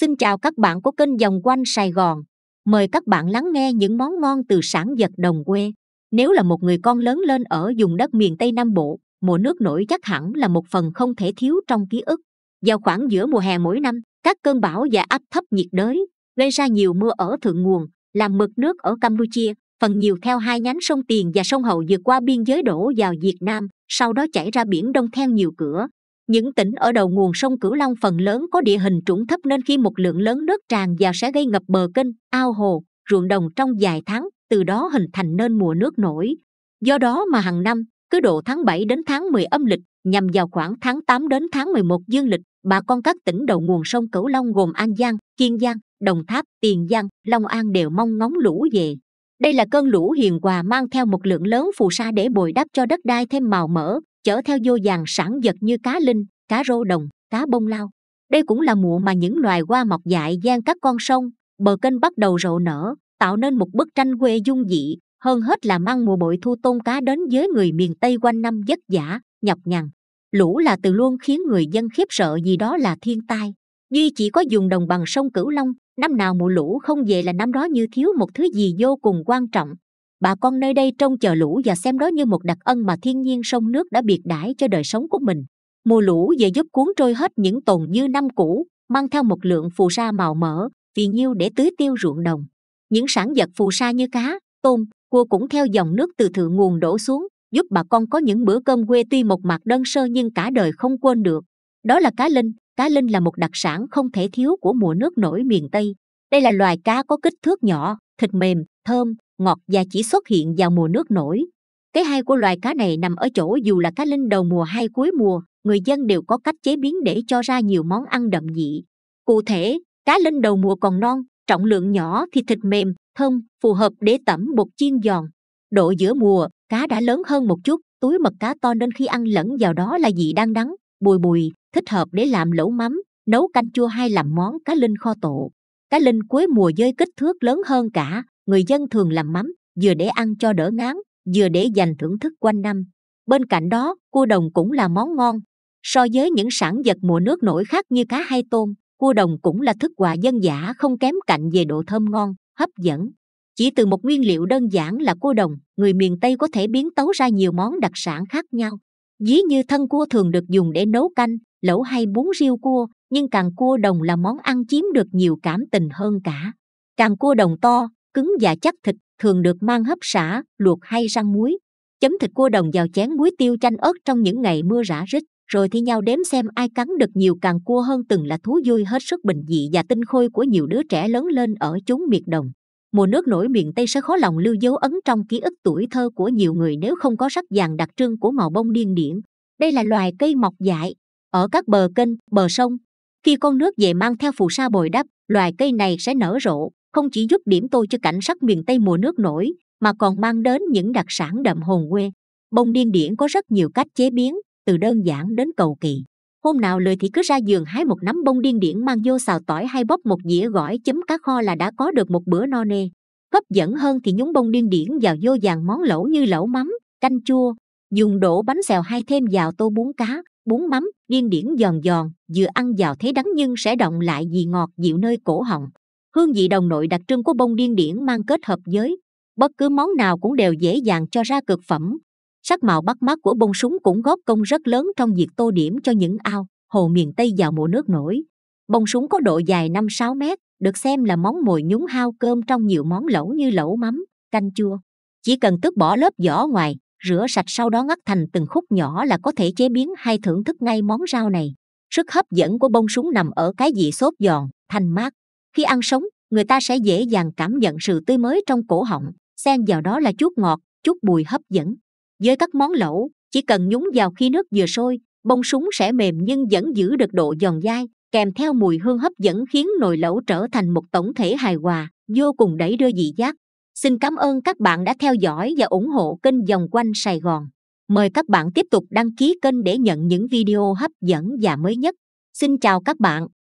Xin chào các bạn của kênh Dòng quanh Sài Gòn. Mời các bạn lắng nghe những món ngon từ sản vật đồng quê. Nếu là một người con lớn lên ở vùng đất miền Tây Nam Bộ, mùa nước nổi chắc hẳn là một phần không thể thiếu trong ký ức. Vào khoảng giữa mùa hè mỗi năm, các cơn bão và áp thấp nhiệt đới gây ra nhiều mưa ở thượng nguồn, làm mực nước ở Campuchia, phần nhiều theo hai nhánh sông Tiền và sông Hậu vượt qua biên giới đổ vào Việt Nam, sau đó chảy ra biển Đông theo nhiều cửa, những tỉnh ở đầu nguồn sông cửu long phần lớn có địa hình trũng thấp nên khi một lượng lớn nước tràn vào sẽ gây ngập bờ kênh ao hồ ruộng đồng trong vài tháng từ đó hình thành nên mùa nước nổi do đó mà hàng năm cứ độ tháng 7 đến tháng 10 âm lịch nhằm vào khoảng tháng 8 đến tháng 11 dương lịch bà con các tỉnh đầu nguồn sông cửu long gồm an giang kiên giang đồng tháp tiền giang long an đều mong ngóng lũ về đây là cơn lũ hiền hòa mang theo một lượng lớn phù sa để bồi đắp cho đất đai thêm màu mỡ chở theo vô dàn sản vật như cá linh cá rô đồng cá bông lao đây cũng là mùa mà những loài hoa mọc dại gian các con sông bờ kênh bắt đầu rộ nở tạo nên một bức tranh quê dung dị hơn hết là mang mùa bội thu tôm cá đến với người miền tây quanh năm vất giả nhọc nhằn lũ là từ luôn khiến người dân khiếp sợ vì đó là thiên tai duy chỉ có dùng đồng bằng sông cửu long năm nào mùa lũ không về là năm đó như thiếu một thứ gì vô cùng quan trọng bà con nơi đây trông chờ lũ và xem đó như một đặc ân mà thiên nhiên sông nước đã biệt đãi cho đời sống của mình mùa lũ về giúp cuốn trôi hết những tồn như năm cũ mang theo một lượng phù sa màu mỡ vì nhiêu để tưới tiêu ruộng đồng những sản vật phù sa như cá tôm cua cũng theo dòng nước từ thượng nguồn đổ xuống giúp bà con có những bữa cơm quê tuy một mặt đơn sơ nhưng cả đời không quên được đó là cá linh cá linh là một đặc sản không thể thiếu của mùa nước nổi miền Tây. Đây là loài cá có kích thước nhỏ, thịt mềm, thơm, ngọt và chỉ xuất hiện vào mùa nước nổi. Cái hay của loài cá này nằm ở chỗ dù là cá linh đầu mùa hay cuối mùa, người dân đều có cách chế biến để cho ra nhiều món ăn đậm vị. Cụ thể, cá linh đầu mùa còn non, trọng lượng nhỏ thì thịt mềm, thơm, phù hợp để tẩm bột chiên giòn. Độ giữa mùa, cá đã lớn hơn một chút, túi mật cá to nên khi ăn lẫn vào đó là vị đang đắng, bùi bùi, thích hợp để làm lẩu mắm nấu canh chua hay làm món cá linh kho tộ cá linh cuối mùa dơi kích thước lớn hơn cả người dân thường làm mắm vừa để ăn cho đỡ ngán vừa để dành thưởng thức quanh năm bên cạnh đó cua đồng cũng là món ngon so với những sản vật mùa nước nổi khác như cá hay tôm cua đồng cũng là thức quà dân dã không kém cạnh về độ thơm ngon hấp dẫn chỉ từ một nguyên liệu đơn giản là cua đồng người miền tây có thể biến tấu ra nhiều món đặc sản khác nhau dí như thân cua thường được dùng để nấu canh lẩu hay bún riêu cua nhưng càng cua đồng là món ăn chiếm được nhiều cảm tình hơn cả càng cua đồng to cứng và chắc thịt thường được mang hấp xả luộc hay rang muối chấm thịt cua đồng vào chén muối tiêu chanh ớt trong những ngày mưa rã rít rồi thi nhau đếm xem ai cắn được nhiều càng cua hơn từng là thú vui hết sức bình dị và tinh khôi của nhiều đứa trẻ lớn lên ở chốn miệt đồng mùa nước nổi miền tây sẽ khó lòng lưu dấu ấn trong ký ức tuổi thơ của nhiều người nếu không có sắc vàng đặc trưng của màu bông điên điển đây là loài cây mọc dại ở các bờ kênh bờ sông khi con nước về mang theo phù sa bồi đắp loài cây này sẽ nở rộ không chỉ giúp điểm tô cho cảnh sắc miền tây mùa nước nổi mà còn mang đến những đặc sản đậm hồn quê bông điên điển có rất nhiều cách chế biến từ đơn giản đến cầu kỳ hôm nào lời thì cứ ra giường hái một nắm bông điên điển mang vô xào tỏi hay bóp một dĩa gỏi chấm cá kho là đã có được một bữa no nê hấp dẫn hơn thì nhúng bông điên điển vào vô vàng món lẩu như lẩu mắm canh chua dùng đổ bánh xèo hay thêm vào tô bún cá bún mắm điên điển giòn giòn vừa ăn vào thấy đắng nhưng sẽ động lại vì ngọt dịu nơi cổ họng hương vị đồng nội đặc trưng của bông điên điển mang kết hợp với bất cứ món nào cũng đều dễ dàng cho ra cực phẩm sắc màu bắt mắt của bông súng cũng góp công rất lớn trong việc tô điểm cho những ao hồ miền tây vào mùa nước nổi bông súng có độ dài 5-6 mét được xem là món mồi nhúng hao cơm trong nhiều món lẩu như lẩu mắm canh chua chỉ cần tước bỏ lớp vỏ ngoài rửa sạch sau đó ngắt thành từng khúc nhỏ là có thể chế biến hay thưởng thức ngay món rau này. Sức hấp dẫn của bông súng nằm ở cái vị xốp giòn, thanh mát. Khi ăn sống, người ta sẽ dễ dàng cảm nhận sự tươi mới trong cổ họng, xen vào đó là chút ngọt, chút bùi hấp dẫn. Với các món lẩu, chỉ cần nhúng vào khi nước vừa sôi, bông súng sẽ mềm nhưng vẫn giữ được độ giòn dai, kèm theo mùi hương hấp dẫn khiến nồi lẩu trở thành một tổng thể hài hòa, vô cùng đẩy đưa vị giác xin cảm ơn các bạn đã theo dõi và ủng hộ kênh dòng quanh sài gòn mời các bạn tiếp tục đăng ký kênh để nhận những video hấp dẫn và mới nhất xin chào các bạn